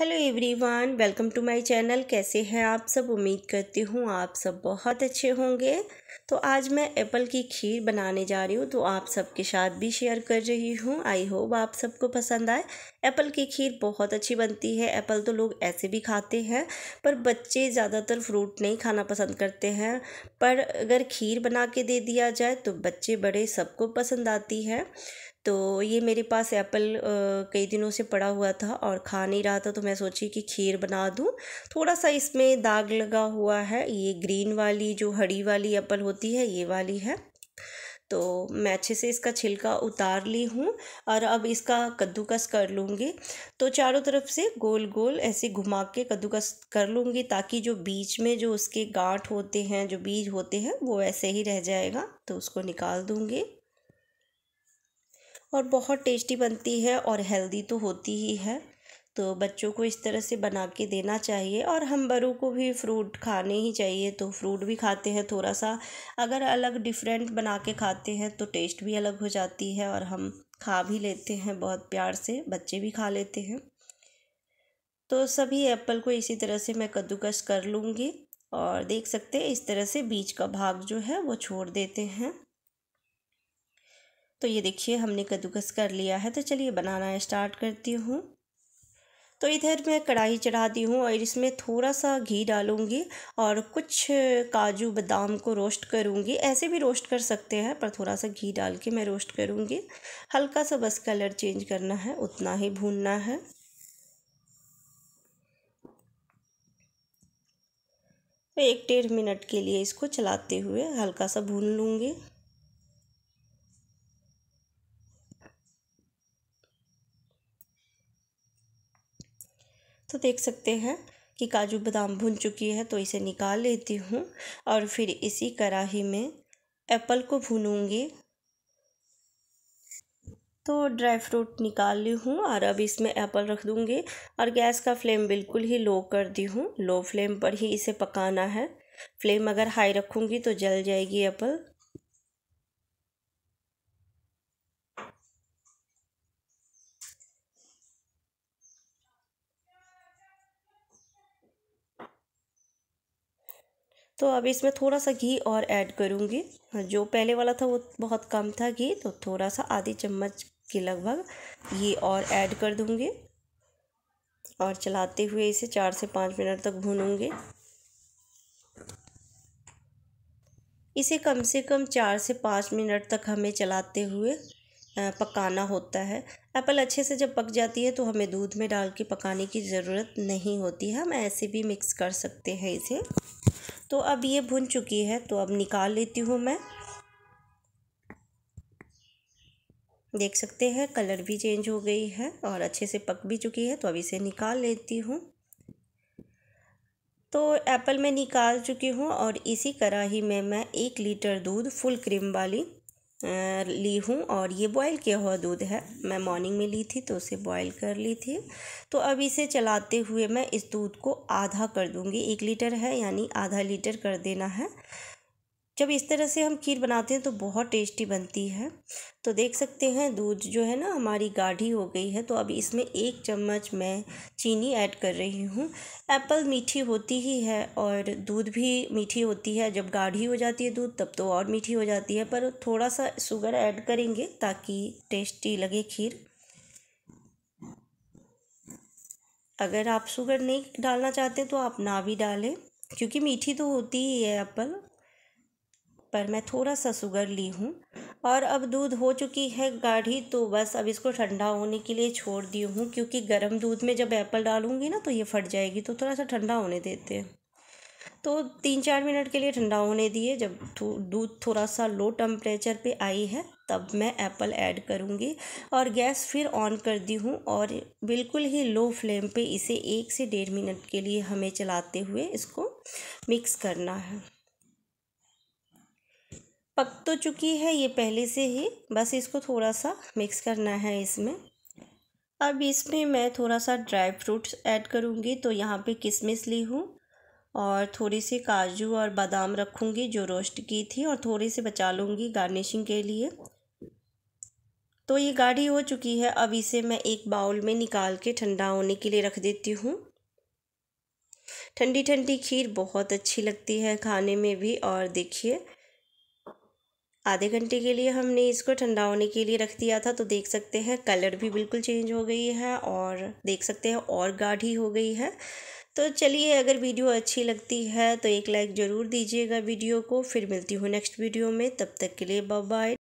hello everyone welcome to my channel कैसे हैं आप सब उम्मीद करती हूँ आप सब बहुत अच्छे होंगे तो आज मैं एप्पल की खीर बनाने जा रही हूँ तो आप सबके साथ भी शेयर कर रही हूँ आई होप आप सबको पसंद आए एप्पल की खीर बहुत अच्छी बनती है एप्पल तो लोग ऐसे भी खाते हैं पर बच्चे ज़्यादातर फ्रूट नहीं खाना पसंद करते हैं पर अगर खीर बना के दे दिया जाए तो बच्चे बड़े सबको पसंद आती है तो ये मेरे पास एप्पल कई दिनों से पड़ा हुआ था और खा नहीं रहा था तो मैं सोची कि खीर बना दूँ थोड़ा सा इसमें दाग लगा हुआ है ये ग्रीन वाली जो हरी वाली एप्पल दाल होती है ये वाली है तो मैं अच्छे से इसका छिलका उतार ली हूँ और अब इसका कद्दूकस कर लूँगी तो चारों तरफ से गोल गोल ऐसे घुमा के कद्दूकस कर लूँगी ताकि जो बीच में जो उसके गांठ होते हैं जो बीज होते हैं वो ऐसे ही रह जाएगा तो उसको निकाल दूँगी और बहुत टेस्टी बनती है और हेल्दी तो होती ही है तो बच्चों को इस तरह से बना के देना चाहिए और हम बड़ों को भी फ्रूट खाने ही चाहिए तो फ्रूट भी खाते हैं थोड़ा सा अगर अलग डिफरेंट बना के खाते हैं तो टेस्ट भी अलग हो जाती है और हम खा भी लेते हैं बहुत प्यार से बच्चे भी खा लेते हैं तो सभी एप्पल को इसी तरह से मैं कद्दूकस कर लूँगी और देख सकते हैं इस तरह से बीज का भाग जो है वो छोड़ देते हैं तो ये देखिए हमने कद्दूकस कर लिया है तो चलिए बनाना स्टार्ट करती हूँ तो इधर मैं कढ़ाई चढ़ा दी हूँ और इसमें थोड़ा सा घी डालूँगी और कुछ काजू बादाम को रोस्ट करूँगी ऐसे भी रोस्ट कर सकते हैं पर थोड़ा सा घी डाल के मैं रोस्ट करूँगी हल्का सा बस कलर चेंज करना है उतना ही भूनना है एक डेढ़ मिनट के लिए इसको चलाते हुए हल्का सा भून लूँगी तो देख सकते हैं कि काजू बादाम भुन चुकी है तो इसे निकाल लेती हूँ और फिर इसी कढ़ाही में एप्पल को भूनूँगी तो ड्राई फ्रूट निकाल ली हूँ और अब इसमें एप्पल रख दूँगी और गैस का फ्लेम बिल्कुल ही लो कर दी हूँ लो फ्लेम पर ही इसे पकाना है फ्लेम अगर हाई रखूँगी तो जल जाएगी एप्पल तो अब इसमें थोड़ा सा घी और ऐड करूँगी हाँ, जो पहले वाला था वो बहुत कम था घी तो थोड़ा सा आधी चम्मच के लगभग ये और ऐड कर दूँगी और चलाते हुए इसे चार से पाँच मिनट तक भूनूँगी इसे कम से कम चार से पाँच मिनट तक हमें चलाते हुए पकाना होता है एप्पल अच्छे से जब पक जाती है तो हमें दूध में डाल के पकाने की ज़रूरत नहीं होती है हम ऐसे भी मिक्स कर सकते हैं इसे तो अब ये भुन चुकी है तो अब निकाल लेती हूँ मैं देख सकते हैं कलर भी चेंज हो गई है और अच्छे से पक भी चुकी है तो अब इसे निकाल लेती हूँ तो एप्पल मैं निकाल चुकी हूँ और इसी ही में मैं एक लीटर दूध फुल क्रीम वाली ली हूँ और ये बॉयल किया हुआ दूध है मैं मॉर्निंग में ली थी तो उसे बॉयल कर ली थी तो अब इसे चलाते हुए मैं इस दूध को आधा कर दूँगी एक लीटर है यानी आधा लीटर कर देना है जब इस तरह से हम खीर बनाते हैं तो बहुत टेस्टी बनती है तो देख सकते हैं दूध जो है ना हमारी गाढ़ी हो गई है तो अब इसमें एक चम्मच मैं चीनी ऐड कर रही हूँ एप्पल मीठी होती ही है और दूध भी मीठी होती है जब गाढ़ी हो जाती है दूध तब तो और मीठी हो जाती है पर थोड़ा सा शुगर ऐड करेंगे ताकि टेस्टी लगे खीर अगर आप शुगर नहीं डालना चाहते तो आप ना भी डालें क्योंकि मीठी तो होती ही है एप्पल पर मैं थोड़ा सा शुगर ली हूँ और अब दूध हो चुकी है गाढ़ी तो बस अब इसको ठंडा होने के लिए छोड़ दी हूँ क्योंकि गर्म दूध में जब एप्पल डालूँगी ना तो ये फट जाएगी तो थोड़ा सा ठंडा होने देते हैं तो तीन चार मिनट के लिए ठंडा होने दिए जब दूध थोड़ा सा लो टम्परेचर पे आई है तब मैं एप्पल ऐड करूँगी और गैस फिर ऑन कर दी हूँ और बिल्कुल ही लो फ्लेम पे इसे एक से डेढ़ मिनट के लिए हमें चलाते हुए इसको मिक्स करना है पक तो चुकी है ये पहले से ही बस इसको थोड़ा सा मिक्स करना है इसमें अब इसमें मैं थोड़ा सा ड्राई फ्रूट्स ऐड करूँगी तो यहाँ पे किशमिश ली हूँ और थोड़ी सी काजू और बादाम रखूँगी जो रोस्ट की थी और थोड़ी सी बचा लूँगी गार्निशिंग के लिए तो ये गाढ़ी हो चुकी है अब इसे मैं एक बाउल में निकाल के ठंडा होने के लिए रख देती हूँ ठंडी ठंडी खीर बहुत अच्छी लगती है खाने में भी और देखिए आधे घंटे के लिए हमने इसको ठंडा होने के लिए रख दिया था तो देख सकते हैं कलर भी बिल्कुल चेंज हो गई है और देख सकते हैं और गाढ़ी हो गई है तो चलिए अगर वीडियो अच्छी लगती है तो एक लाइक ज़रूर दीजिएगा वीडियो को फिर मिलती हूँ नेक्स्ट वीडियो में तब तक के लिए बाय